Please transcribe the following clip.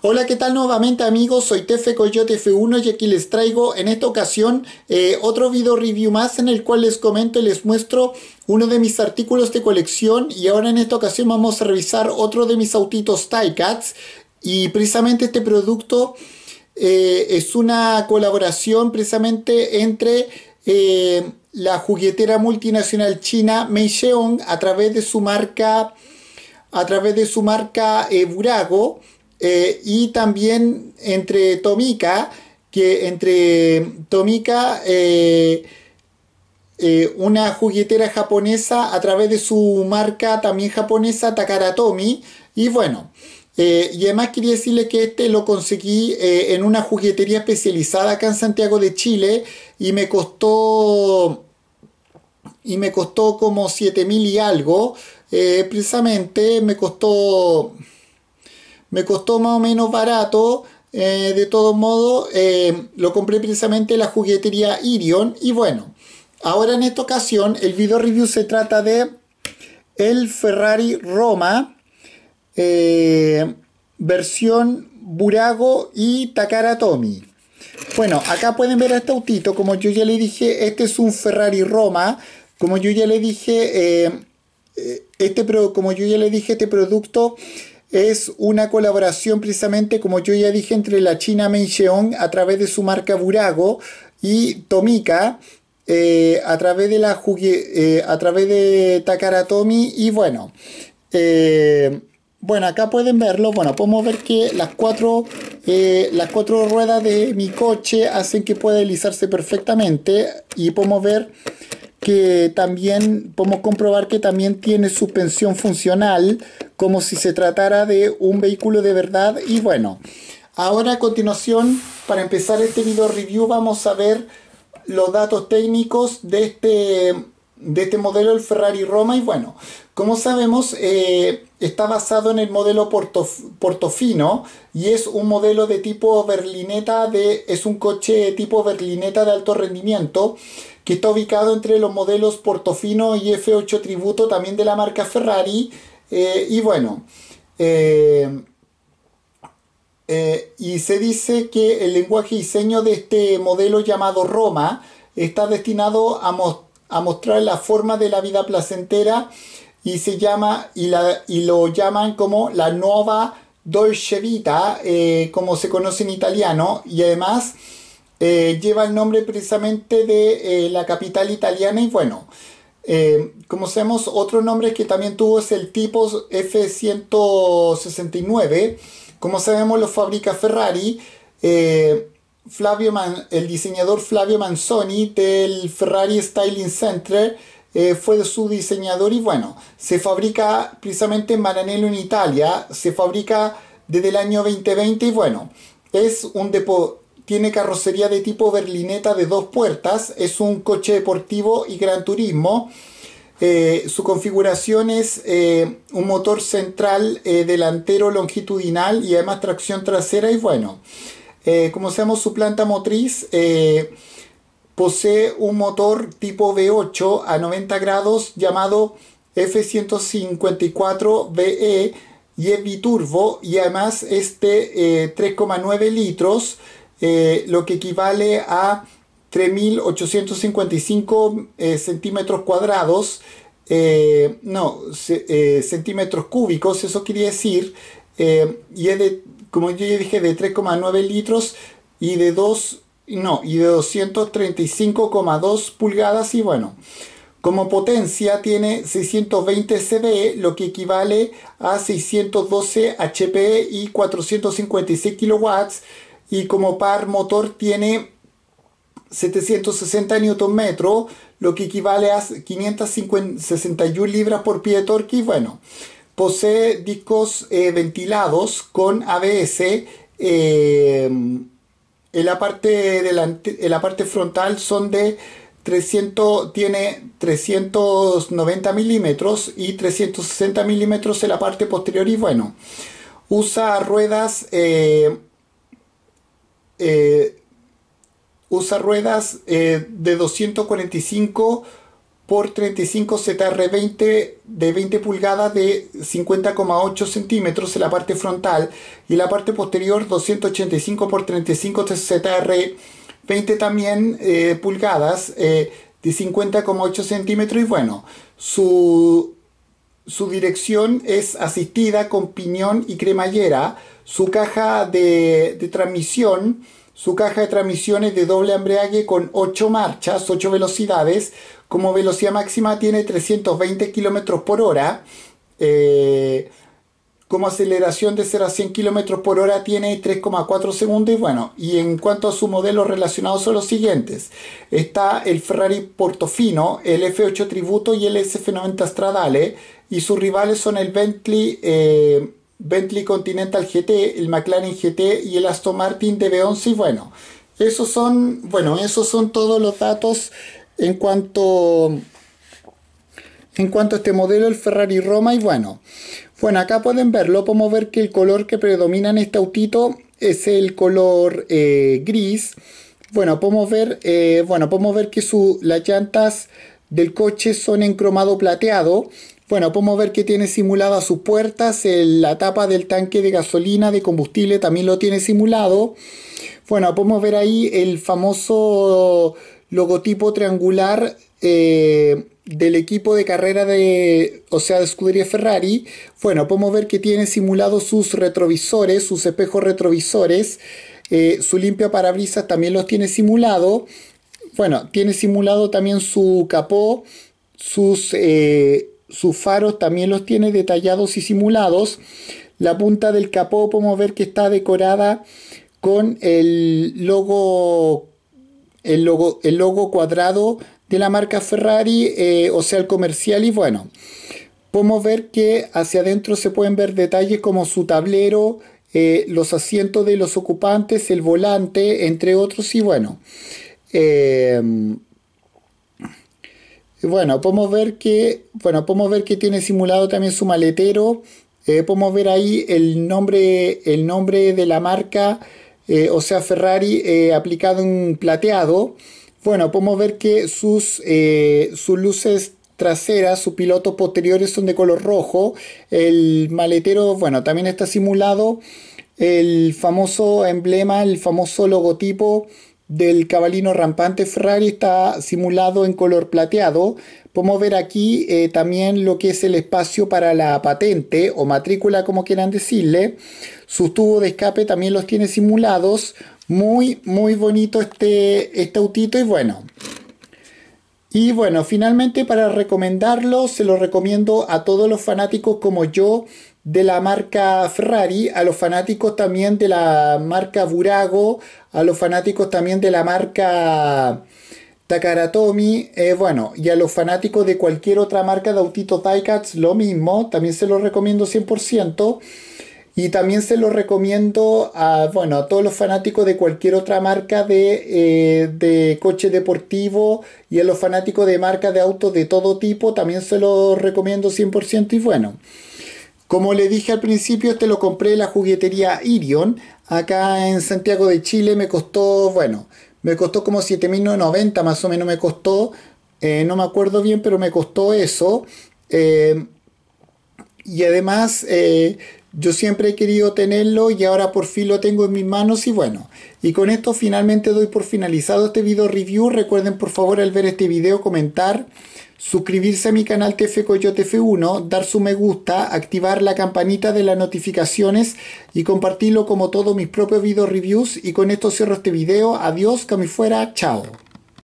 Hola, ¿qué tal nuevamente amigos? Soy Tefe Coyote F1 y aquí les traigo en esta ocasión eh, otro video review más en el cual les comento y les muestro uno de mis artículos de colección y ahora en esta ocasión vamos a revisar otro de mis autitos Cats y precisamente este producto eh, es una colaboración precisamente entre eh, la juguetera multinacional china Mei a través de su marca a través de su marca Burago eh, y también entre Tomica, que entre Tomica, eh, eh, una juguetera japonesa a través de su marca también japonesa Takara y bueno. y además quería decirle que este lo conseguí en una juguetería especializada acá en Santiago de Chile y me costó y me costó como 7 mil y algo. precisamente me costó me costó más o menos barato. Eh, de todos modos, eh, lo compré precisamente en la juguetería Irion. Y bueno, ahora en esta ocasión el video review se trata de el Ferrari Roma, eh, versión Burago y Takara Tomy. Bueno, acá pueden ver este autito, como yo ya le dije, este es un Ferrari Roma. Como yo ya le dije, este, como yo ya le dije, este producto es una colaboración precisamente, como yo ya dije, entre la China Meijeon a través de su marca Burago y Tomica eh, a través de la eh, a través de Takaratomi y bueno eh, bueno acá pueden verlo bueno podemos ver que las cuatro las cuatro ruedas de mi coche hacen que pueda deslizarse perfectamente y podemos ver que también podemos comprobar que también tiene suspensión funcional como si se tratara de un vehículo de verdad y bueno ahora a continuación para empezar este video review vamos a ver los datos técnicos de este de este modelo el Ferrari Roma y bueno como sabemos eh, está basado en el modelo Portofino y es un modelo de tipo berlineta de es un coche tipo berlineta de alto rendimiento que está ubicado entre los modelos Portofino y F8 Tributo, también de la marca Ferrari. Eh, y bueno, eh, eh, y se dice que el lenguaje y diseño de este modelo llamado Roma está destinado a, mostrar la forma de la vida placentera y se llama y, la, y lo llaman como la nueva Dolce Vita, como se conoce en italiano, y además eh, lleva el nombre precisamente de eh, la capital italiana y bueno, eh, como sabemos, otro nombre que también tuvo es el tipo F169. Como sabemos, lo fabrica Ferrari. Flavio el diseñador Flavio Manzoni del Ferrari Styling Center fue su diseñador y bueno, se fabrica precisamente en Maranello en Italia, se fabrica desde el año 2020 y bueno, es un depósito tiene carrocería de tipo berlineta de dos puertas, es un coche deportivo y gran turismo. Eh, su configuración es eh, un motor central eh, delantero longitudinal y además tracción trasera y bueno, como seamos su planta motriz, posee un motor tipo V8 a 90 grados llamado F154BE y es biturbo y además este 3,9 litros eh, lo que equivale a 3.855 eh, centímetros cuadrados, eh, no, centímetros cúbicos, eso quería decir, y es de, como yo ya dije, de 3,9 litros y de 2, no, y de 235,2 pulgadas y bueno. Como potencia tiene 620 cd lo que equivale a 612 HP y 456 kilowatts y como par motor tiene 760 Nm, lo que equivale a 561 libras por pie de torque. Y bueno, posee discos eh, ventilados con ABS. Eh, en, la parte la parte frontal son de 300, tiene 390 milímetros y 360 milímetros en la parte posterior. Y bueno, usa ruedas. Eh, eh, usa ruedas eh, de 245 por 35 ZR20 de 20 pulgadas de 50,8 centímetros en la parte frontal y la parte posterior 285 por 35 ZR20 también eh, pulgadas de 50,8 centímetros y bueno, su su dirección es asistida con piñón y cremallera. Su caja de, transmisión, su caja de de doble embrague con 8 marchas, 8 velocidades. Como velocidad máxima tiene 320 km por hora. Eh, como aceleración de 0 a 100 km por hora tiene 3,4 segundos y bueno, y en cuanto a su modelo relacionado son los siguientes. Está el Ferrari Portofino, el F8 Tributo y el SF90 Stradale y sus rivales son el Bentley, eh, Bentley Continental GT, el McLaren GT y el Aston Martin DB11 y bueno, esos son, bueno, esos son todos los datos en cuanto en cuanto a este modelo el Ferrari Roma y bueno, bueno, acá pueden verlo, podemos ver que el color que predomina en este autito es el color eh, gris. Bueno, podemos ver, eh, bueno, podemos ver que su, las llantas del coche son en cromado plateado. Bueno, podemos ver que tiene simuladas sus puertas, la tapa del tanque de gasolina, de combustible también lo tiene simulado. Bueno, podemos ver ahí el famoso logotipo triangular eh, del equipo de carrera de, o sea, de escudería Ferrari, bueno, podemos ver que tiene simulados sus retrovisores, sus espejos retrovisores, eh, su limpia parabrisas también los tiene simulado, bueno, tiene simulado también su capó, sus, eh, sus faros también los tiene detallados y simulados, la punta del capó podemos ver que está decorada con el logo, el logo, el logo cuadrado, de la marca Ferrari, eh, o sea, el comercial, y bueno, podemos ver que hacia adentro se pueden ver detalles como su tablero, eh, los asientos de los ocupantes, el volante, entre otros, y bueno. Em, bueno, podemos ver que, bueno, podemos ver que tiene simulado también su maletero. Eh, podemos ver ahí el nombre, el nombre de la marca, o sea, Ferrari aplicado en plateado. Bueno, podemos ver que sus, eh, sus luces traseras, sus pilotos posteriores son de color rojo. El maletero, bueno, también está simulado el famoso emblema, el famoso logotipo del cabalino rampante Ferrari está simulado en color plateado. Podemos ver aquí eh, también lo que es el espacio para la patente o matrícula, como quieran decirle. Sus tubos de escape también los tiene simulados. Muy, muy bonito este, este, autito y bueno. Y bueno, finalmente para recomendarlo, se lo recomiendo a todos los fanáticos como yo de la marca Ferrari, a los fanáticos también de la marca Burago, a los fanáticos también de la marca Takaratomi, eh, bueno, y a los fanáticos de cualquier otra marca de autitos Diecats, lo mismo, también se lo recomiendo 100%. Y también se lo recomiendo a, bueno, a todos los fanáticos de cualquier otra marca de, eh, coche deportivo y a los fanáticos de marca de autos de todo tipo, también se lo recomiendo 100% y bueno. Como le dije al principio, este lo compré en la juguetería Irion, acá en Santiago de Chile, me costó, bueno, me costó como 7.990 más o menos me costó, eh, no me acuerdo bien, pero me costó eso. Eh, y además yo siempre he querido tenerlo y ahora por fin lo tengo en mis manos y bueno. Y con esto finalmente doy por finalizado este video review. Recuerden por favor al ver este video comentar, suscribirse a mi canal TF Coyote F1, dar su me gusta, activar la campanita de las notificaciones y compartirlo como todos mis propios video reviews. Y con esto cierro este video. Adiós, que fuera. Chao.